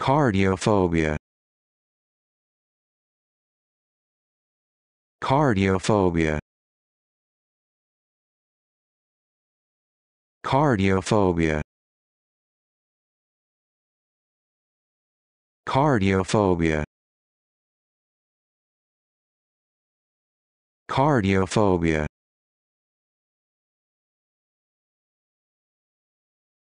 Cardiophobia Cardiophobia Cardiophobia Cardiophobia Cardiophobia